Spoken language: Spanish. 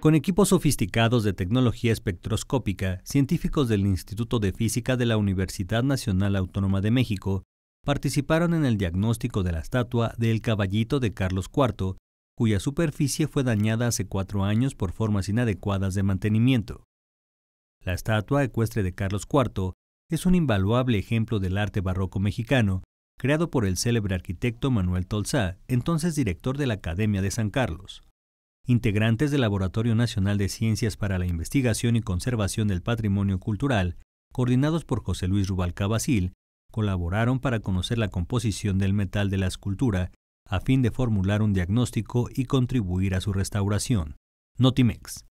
Con equipos sofisticados de tecnología espectroscópica, científicos del Instituto de Física de la Universidad Nacional Autónoma de México participaron en el diagnóstico de la estatua del caballito de Carlos IV, cuya superficie fue dañada hace cuatro años por formas inadecuadas de mantenimiento. La estatua ecuestre de Carlos IV es un invaluable ejemplo del arte barroco mexicano, creado por el célebre arquitecto Manuel Tolzá, entonces director de la Academia de San Carlos integrantes del Laboratorio Nacional de Ciencias para la Investigación y Conservación del Patrimonio Cultural, coordinados por José Luis Rubalcabasil, colaboraron para conocer la composición del metal de la escultura a fin de formular un diagnóstico y contribuir a su restauración. Notimex.